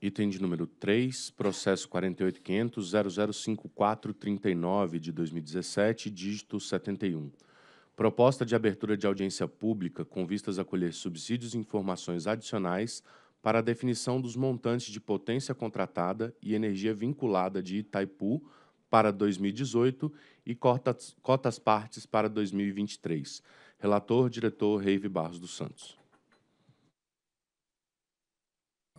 Item de número 3, processo 48.500.005439 de 2017, dígito 71. Proposta de abertura de audiência pública com vistas a colher subsídios e informações adicionais para a definição dos montantes de potência contratada e energia vinculada de Itaipu para 2018 e cotas, cotas partes para 2023. Relator, diretor Reive Barros dos Santos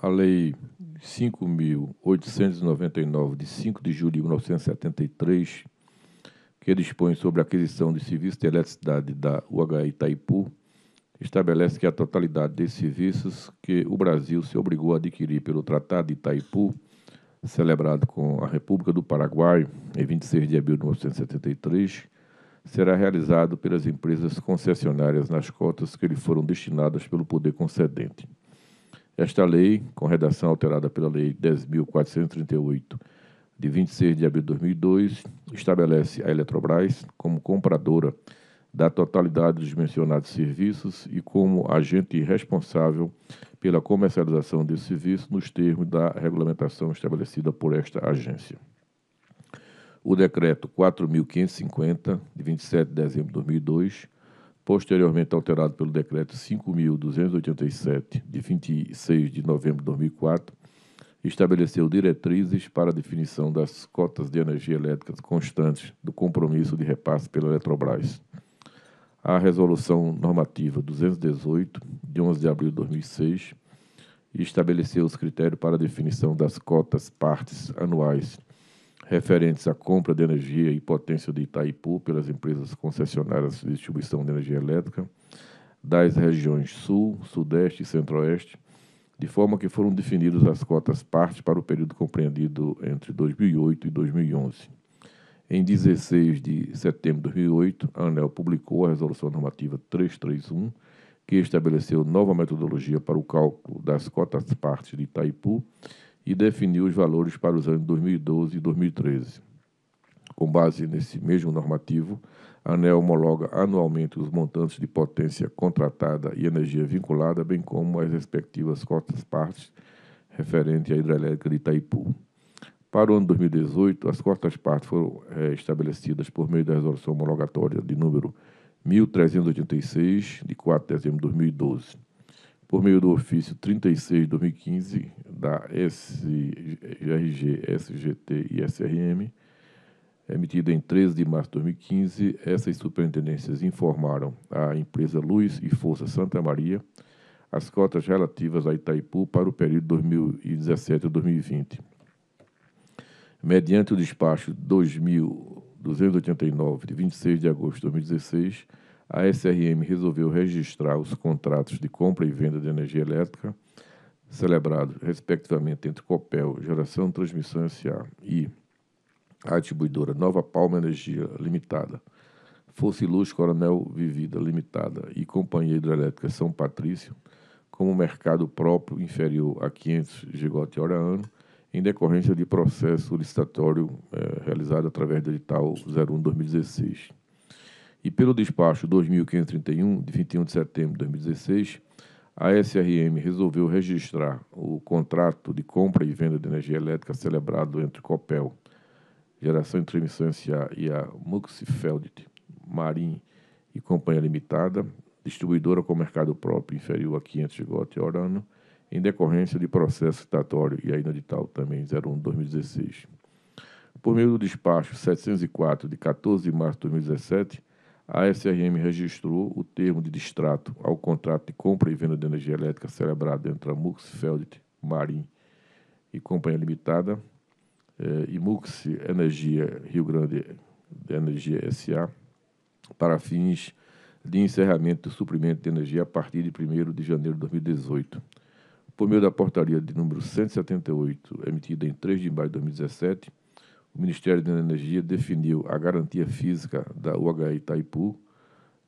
a Lei 5.899, de 5 de julho de 1973, que dispõe sobre a aquisição de serviços de eletricidade da UHI Itaipu, estabelece que a totalidade desses serviços que o Brasil se obrigou a adquirir pelo Tratado de Itaipu, celebrado com a República do Paraguai em 26 de abril de 1973, será realizado pelas empresas concessionárias nas cotas que lhe foram destinadas pelo poder concedente. Esta lei, com redação alterada pela Lei 10.438, de 26 de abril de 2002, estabelece a Eletrobras como compradora da totalidade dos mencionados serviços e como agente responsável pela comercialização desse serviço nos termos da regulamentação estabelecida por esta agência. O decreto 4550 de 27 de dezembro de 2002 posteriormente alterado pelo Decreto 5.287, de 26 de novembro de 2004, estabeleceu diretrizes para a definição das cotas de energia elétrica constantes do compromisso de repasse pela Eletrobras. A Resolução Normativa 218, de 11 de abril de 2006, estabeleceu os critérios para a definição das cotas partes anuais referentes à compra de energia e potência de Itaipu pelas empresas concessionárias de distribuição de energia elétrica das regiões Sul, Sudeste e Centro-Oeste, de forma que foram definidas as cotas parte para o período compreendido entre 2008 e 2011. Em 16 de setembro de 2008, a ANEL publicou a Resolução Normativa 331, que estabeleceu nova metodologia para o cálculo das cotas partes de Itaipu e definiu os valores para os anos 2012 e 2013. Com base nesse mesmo normativo, a ANEL homologa anualmente os montantes de potência contratada e energia vinculada, bem como as respectivas cotas partes referente à hidrelétrica de Itaipu. Para o ano 2018, as cotas partes foram é, estabelecidas por meio da resolução homologatória de número 1386, de 4 de dezembro de 2012 por meio do ofício 36-2015 da SGRG, SGT e SRM, emitido em 13 de março de 2015, essas superintendências informaram à empresa Luz e Força Santa Maria as cotas relativas a Itaipu para o período 2017 a 2020. Mediante o despacho 2289, de 26 de agosto de 2016, a SRM resolveu registrar os contratos de compra e venda de energia elétrica celebrados, respectivamente, entre Copel, Geração Transmissão S.A. e a atribuidora Nova Palma Energia Limitada, Fosse Luz Coronel Vivida Limitada e Companhia Hidrelétrica São Patrício, como mercado próprio inferior a 500 gigawatt hora ano, em decorrência de processo licitatório eh, realizado através do edital 01-2016 e pelo despacho 2531, de 21 de setembro de 2016, a SRM resolveu registrar o contrato de compra e venda de energia elétrica celebrado entre Copel, Geração e Transmissão S.A. e a Muxfeldt Marim e Companhia Limitada, distribuidora com mercado próprio inferior a 500 GW por ano, em decorrência de processo citatório e ainda de tal também 01-2016. Por meio do despacho 704, de 14 de março de 2017, a SRM registrou o termo de distrato ao contrato de compra e venda de energia elétrica celebrado entre a Mux Feld Marim e Companhia Limitada eh, e Mux Energia Rio Grande de Energia SA para fins de encerramento do suprimento de energia a partir de 1 de janeiro de 2018. Por meio da portaria de número 178, emitida em 3 de maio de 2017, o Ministério da Energia definiu a garantia física da UHI Itaipu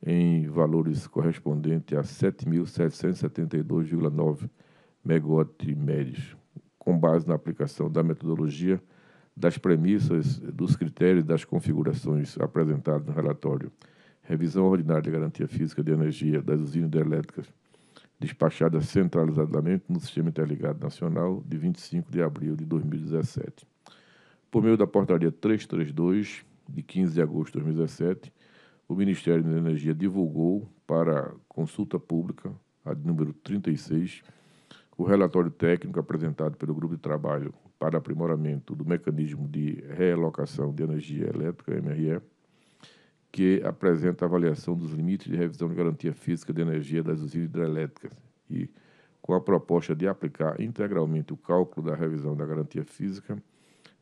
em valores correspondentes a 7.772,9 megawatt-médios, com base na aplicação da metodologia das premissas, dos critérios e das configurações apresentados no relatório. Revisão ordinária de garantia física de energia das usinas hidrelétricas, despachadas centralizadamente no Sistema Interligado Nacional de 25 de abril de 2017. Por meio da portaria 332, de 15 de agosto de 2017, o Ministério da Energia divulgou para consulta pública, a de número 36, o relatório técnico apresentado pelo Grupo de Trabalho para Aprimoramento do Mecanismo de Realocação de Energia Elétrica, MRE, que apresenta a avaliação dos limites de revisão de garantia física de energia das usinas hidrelétricas e com a proposta de aplicar integralmente o cálculo da revisão da garantia física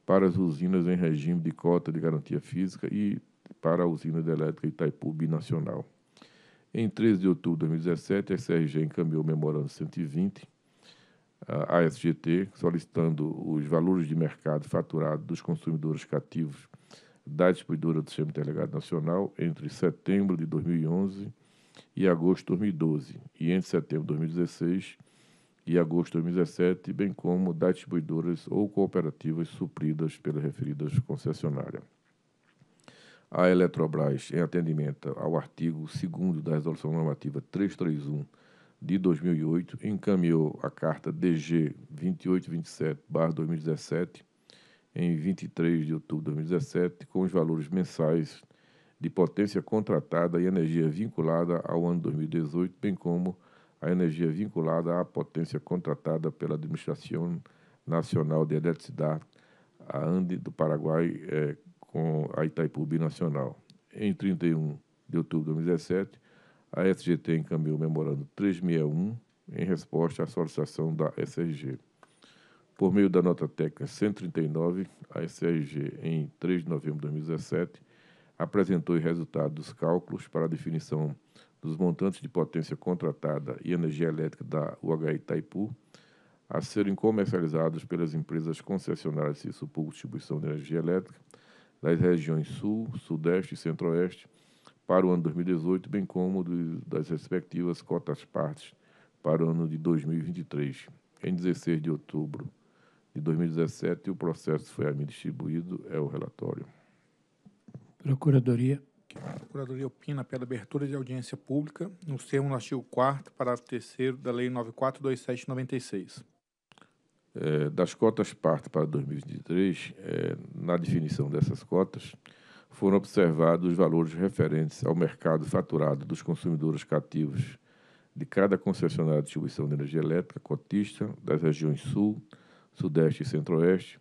para as usinas em regime de cota de garantia física e para a usina de elétrica Itaipu Binacional. Em 13 de outubro de 2017, a SRG encaminhou o memorando 120 à SGT, solicitando os valores de mercado faturado dos consumidores cativos da distribuidora do Sistema Interligado Nacional entre setembro de 2011 e agosto de 2012 e entre setembro de 2016 e agosto de 2017, bem como das distribuidoras ou cooperativas supridas pela referida concessionária. A Eletrobras, em atendimento ao artigo 2 da Resolução Normativa 331 de 2008, encaminhou a carta DG 2827-2017, em 23 de outubro de 2017, com os valores mensais de potência contratada e energia vinculada ao ano 2018, bem como a energia vinculada à potência contratada pela Administração Nacional de Eletricidade, a ANDE, do Paraguai, é, com a Itaipu Binacional. Em 31 de outubro de 2017, a SGT encaminhou o memorando 361 em resposta à solicitação da SRG. Por meio da nota técnica 139, a SRG, em 3 de novembro de 2017, apresentou os resultados dos cálculos para a definição dos montantes de potência contratada e energia elétrica da UH Itaipu a serem comercializados pelas empresas concessionárias de serviço distribuição de energia elétrica das regiões Sul, Sudeste e Centro-Oeste para o ano 2018, bem como das respectivas cotas partes para o ano de 2023. Em 16 de outubro de 2017, o processo foi a mim distribuído, é o relatório. Procuradoria. A Procuradoria opina pela abertura de audiência pública no termo do artigo 4 parágrafo 3 da Lei 942796. É, das cotas parto para 2023, é, na definição dessas cotas, foram observados os valores referentes ao mercado faturado dos consumidores cativos de cada concessionária de distribuição de energia elétrica cotista das regiões Sul, Sudeste e Centro-Oeste,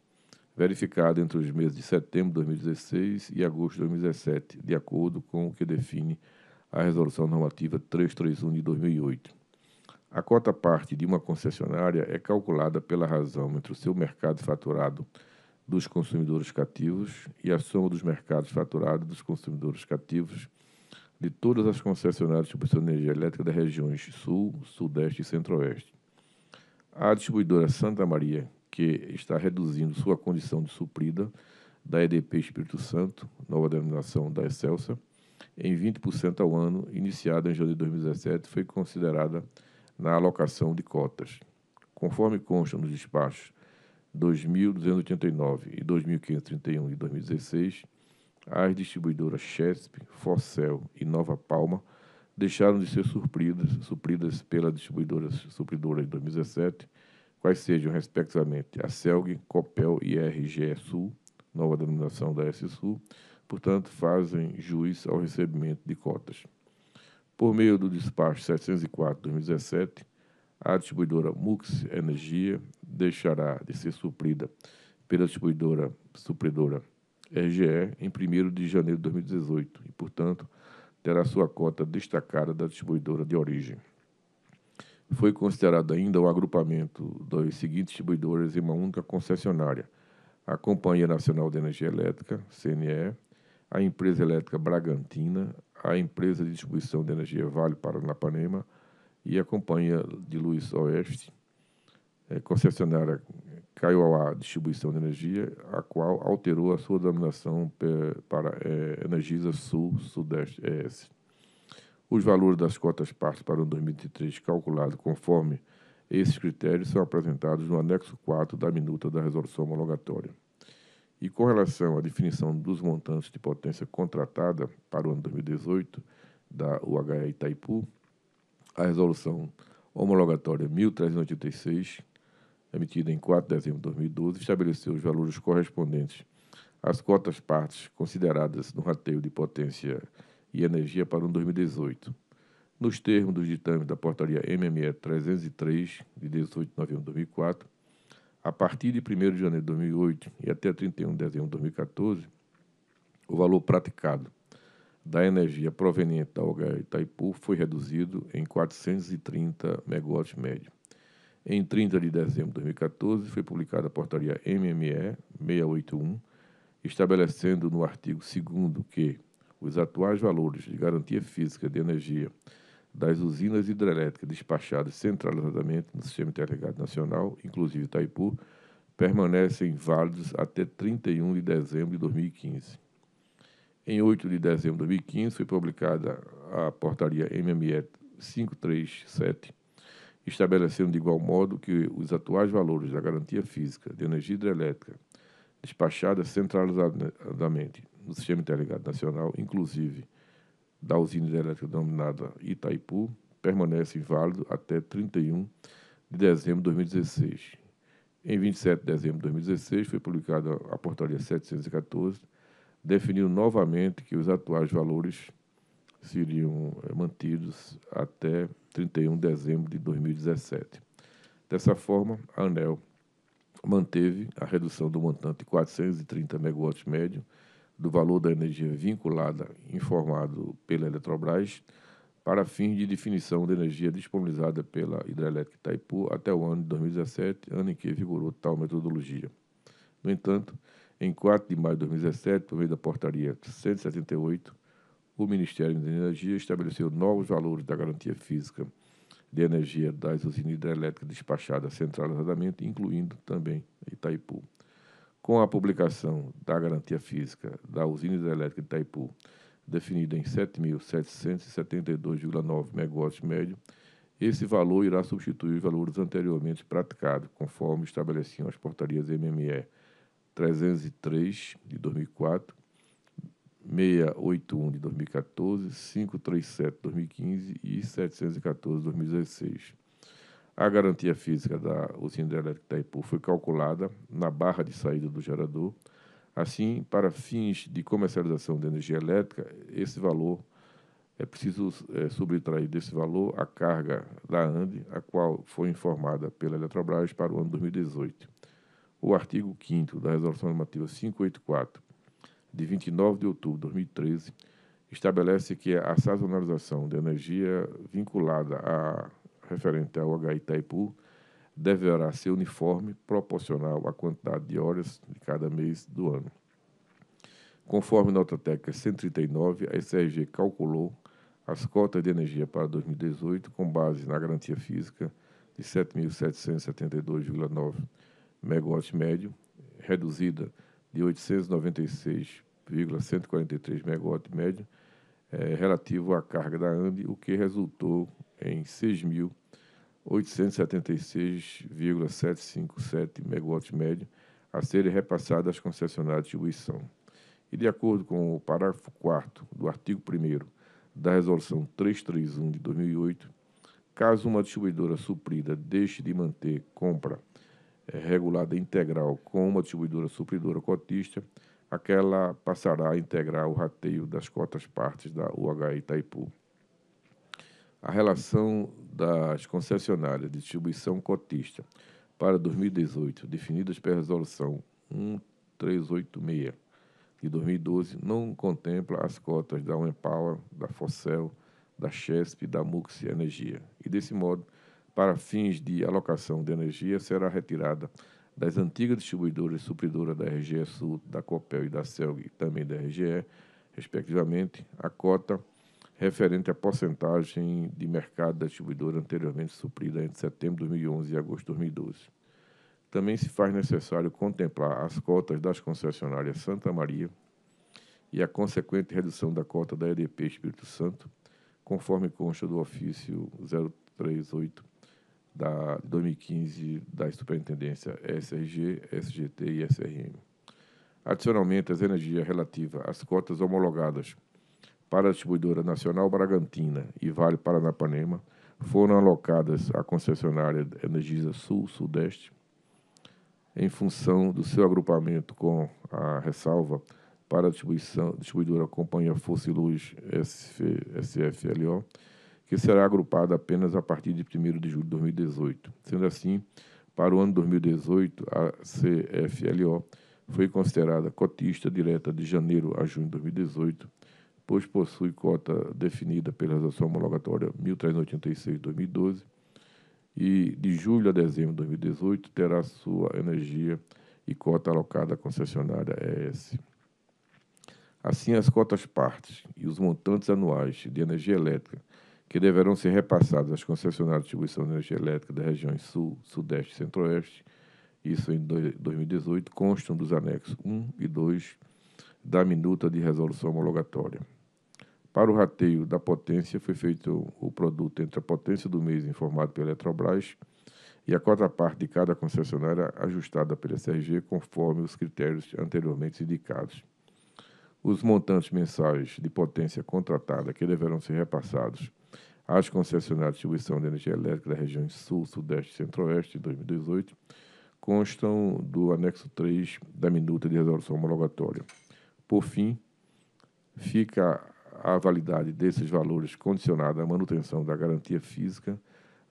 verificado entre os meses de setembro de 2016 e agosto de 2017, de acordo com o que define a Resolução Normativa 331 de 2008. A cota parte de uma concessionária é calculada pela razão entre o seu mercado faturado dos consumidores cativos e a soma dos mercados faturados dos consumidores cativos de todas as concessionárias de distribuição de energia elétrica das regiões Sul, Sudeste e Centro-Oeste. A distribuidora Santa Maria, porque está reduzindo sua condição de suprida da EDP Espírito Santo, nova denominação da Excelsa, em 20% ao ano, iniciada em janeiro de 2017, foi considerada na alocação de cotas. Conforme consta nos despachos 2.289 e 2.531 de 2016, as distribuidoras Chesp, Forcel e Nova Palma deixaram de ser supridas, supridas pela distribuidora supridora em 2017 quais sejam, respectivamente, a CELG, COPEL e RGE Sul, nova denominação da S-Sul, portanto, fazem juiz ao recebimento de cotas. Por meio do despacho 704-2017, a distribuidora Mux Energia deixará de ser suprida pela distribuidora supridora RGE em 1 de janeiro de 2018 e, portanto, terá sua cota destacada da distribuidora de origem. Foi considerado ainda o agrupamento dos seguintes distribuidores em uma única concessionária: a Companhia Nacional de Energia Elétrica, CNE, a Empresa Elétrica Bragantina, a Empresa de Distribuição de Energia Vale Paranapanema e a Companhia de Luiz Oeste, é, concessionária Caiuauá Distribuição de Energia, a qual alterou a sua denominação para é, Energisa Sul Sudeste é ES. Os valores das cotas partes para o 2023 calculados conforme esses critérios são apresentados no anexo 4 da minuta da resolução homologatória. E com relação à definição dos montantes de potência contratada para o ano 2018 da UHE Itaipu, a resolução homologatória 1386, emitida em 4 de dezembro de 2012, estabeleceu os valores correspondentes às cotas partes consideradas no rateio de potência e Energia para o ano 2018, nos termos dos ditames da portaria MME 303, de 18 de novembro de 2004, a partir de 1 de janeiro de 2008 e até 31 de dezembro de 2014, o valor praticado da energia proveniente da OGA Itaipu foi reduzido em 430 megawatts médio. Em 30 de dezembro de 2014, foi publicada a portaria MME 681, estabelecendo no artigo 2 que os atuais valores de garantia física de energia das usinas hidrelétricas despachadas centralizadamente no Sistema Interligado Nacional, inclusive Itaipu, permanecem válidos até 31 de dezembro de 2015. Em 8 de dezembro de 2015, foi publicada a portaria MME 537, estabelecendo de igual modo que os atuais valores da garantia física de energia hidrelétrica despachada centralizadamente no Sistema Interligado Nacional, inclusive da usina hidrelétrica denominada Itaipu, permanece válido até 31 de dezembro de 2016. Em 27 de dezembro de 2016, foi publicada a Portaria 714, definindo novamente que os atuais valores seriam eh, mantidos até 31 de dezembro de 2017. Dessa forma, a ANEL manteve a redução do montante de 430 megawatts médio do valor da energia vinculada informado pela Eletrobras para fins de definição da energia disponibilizada pela Hidrelétrica Itaipu até o ano de 2017, ano em que vigorou tal metodologia. No entanto, em 4 de maio de 2017, por meio da portaria 178, o Ministério da Energia estabeleceu novos valores da garantia física de energia das usinas hidrelétricas despachadas centralizadamente, incluindo também Itaipu. Com a publicação da garantia física da usina hidrelétrica de Itaipu, definida em 7.772,9 megawatts médio, esse valor irá substituir os valores anteriormente praticados, conforme estabeleciam as portarias MME 303 de 2004, 681 de 2014, 537 de 2015 e 714 de 2016. A garantia física da usina hidrelétrica Itaipu foi calculada na barra de saída do gerador. Assim, para fins de comercialização de energia elétrica, esse valor é preciso é, subtrair desse valor a carga da ANDE, a qual foi informada pela Eletrobras para o ano 2018. O artigo 5 da Resolução Normativa 584, de 29 de outubro de 2013, estabelece que a sazonalização de energia vinculada à referente ao HITAIPU deverá ser uniforme, proporcional à quantidade de horas de cada mês do ano. Conforme nota técnica 139, a ECRG calculou as cotas de energia para 2018 com base na garantia física de 7.772,9 megawatt médio, reduzida de 896,143 megawatt médio é, relativo à carga da AMB, o que resultou em 6.876,757 megawatts médio a serem repassadas às concessionárias de distribuição. E de acordo com o parágrafo 4 do artigo 1 da Resolução 331 de 2008, caso uma distribuidora suprida deixe de manter compra é, regulada integral com uma distribuidora supridora cotista, aquela passará a integrar o rateio das cotas partes da UHI Itaipu. A relação das concessionárias de distribuição cotista para 2018, definidas pela Resolução 1386 de 2012, não contempla as cotas da Unpower, da Focel, da Chesp e da Mux Energia. E, desse modo, para fins de alocação de energia, será retirada das antigas distribuidoras e supridoras da RGE Sul, da COPEL e da CELG, também da RGE, respectivamente, a cota referente à porcentagem de mercado da distribuidora anteriormente suprida entre setembro de 2011 e agosto de 2012. Também se faz necessário contemplar as cotas das concessionárias Santa Maria e a consequente redução da cota da EDP Espírito Santo, conforme consta do ofício 038 da 2015 da Superintendência SRG, SGT e SRM. Adicionalmente, as energias relativas às cotas homologadas para a distribuidora Nacional Bragantina e Vale Paranapanema foram alocadas à concessionária Energisa Sul-Sudeste em função do seu agrupamento com a ressalva para a distribuição, distribuidora Companhia Fosse Luz SF, SFLO que será agrupada apenas a partir de 1 de julho de 2018. Sendo assim, para o ano 2018, a CFLO foi considerada cotista direta de janeiro a junho de 2018, pois possui cota definida pela resolução homologatória 1386-2012 e de julho a dezembro de 2018 terá sua energia e cota alocada à concessionária ES. Assim, as cotas partes e os montantes anuais de energia elétrica que deverão ser repassados às concessionárias de distribuição de energia elétrica das regiões Sul, Sudeste e Centro-Oeste, isso em 2018, constam dos anexos 1 e 2 da minuta de resolução homologatória. Para o rateio da potência, foi feito o produto entre a potência do mês informado pela Eletrobras e a quarta parte de cada concessionária ajustada pela SRG conforme os critérios anteriormente indicados. Os montantes mensais de potência contratada que deverão ser repassados às concessionárias de distribuição de energia elétrica da região Sul, Sudeste e Centro-Oeste, em 2018, constam do anexo 3 da minuta de resolução homologatória. Por fim, fica a validade desses valores condicionada à manutenção da garantia física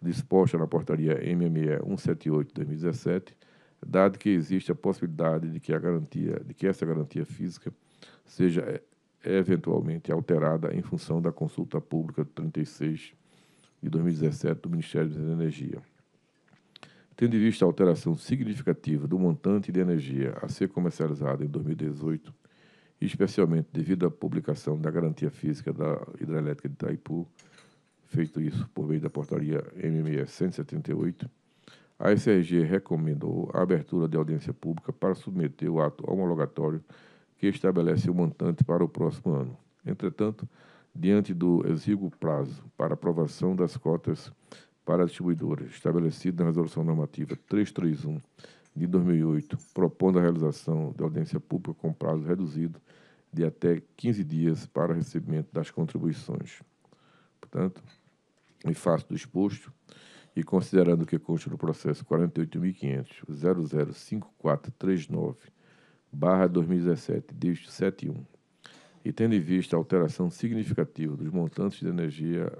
disposta na portaria MME 178/2017, dado que existe a possibilidade de que a garantia, de que essa garantia física seja eh, eventualmente alterada em função da consulta pública 36 de 2017 do Ministério da Energia. Tendo em vista a alteração significativa do montante de energia a ser comercializada em 2018, especialmente devido à publicação da garantia física da hidrelétrica de Itaipu, feito isso por meio da portaria MME 178, a SRG recomendou a abertura de audiência pública para submeter o ato homologatório que estabelece o montante para o próximo ano. Entretanto, diante do exíguo prazo para aprovação das cotas para distribuidores estabelecido na Resolução Normativa 331 de 2008, propondo a realização da audiência pública com prazo reduzido de até 15 dias para recebimento das contribuições. Portanto, em face do exposto e considerando que consta no processo 48.500.005439 barra 2017, dígito 71. E tendo em vista a alteração significativa dos montantes de energia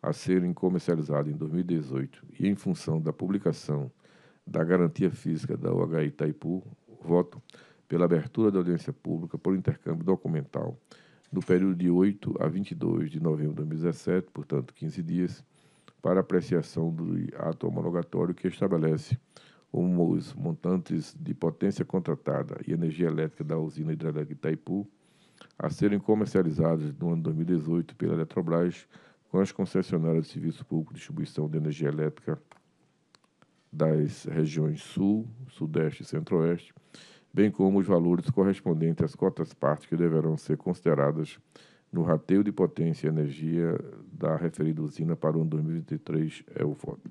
a serem comercializados em 2018 e em função da publicação da garantia física da OHI Itaipu, voto pela abertura da audiência pública por intercâmbio documental no período de 8 a 22 de novembro de 2017, portanto 15 dias, para apreciação do ato homologatório que estabelece como os montantes de potência contratada e energia elétrica da usina hidrelétrica Itaipu, a serem comercializados no ano 2018 pela Eletrobras com as concessionárias de serviço público de distribuição de energia elétrica das regiões Sul, Sudeste e Centro-Oeste, bem como os valores correspondentes às cotas partes que deverão ser consideradas no rateio de potência e energia da referida usina para o ano 2023 é o voto.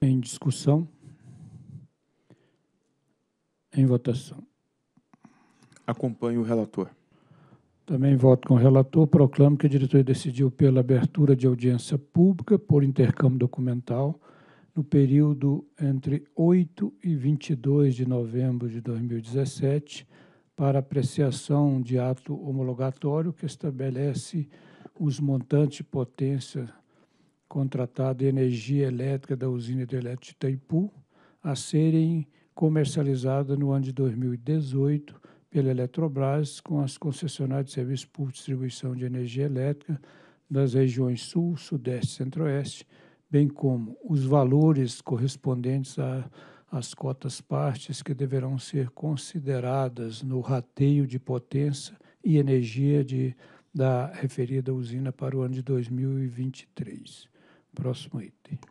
Em discussão? Em votação. Acompanho o relator. Também voto com o relator. Proclamo que a diretoria decidiu pela abertura de audiência pública por intercâmbio documental no período entre 8 e 22 de novembro de 2017 para apreciação de ato homologatório que estabelece os montantes de potência contratado energia elétrica da usina hidrelétrica de Itaipu a serem comercializadas no ano de 2018 pela Eletrobras com as concessionárias de serviços por distribuição de energia elétrica das regiões Sul, Sudeste e Centro-Oeste, bem como os valores correspondentes às cotas partes que deverão ser consideradas no rateio de potência e energia de, da referida usina para o ano de 2023. Próximo item.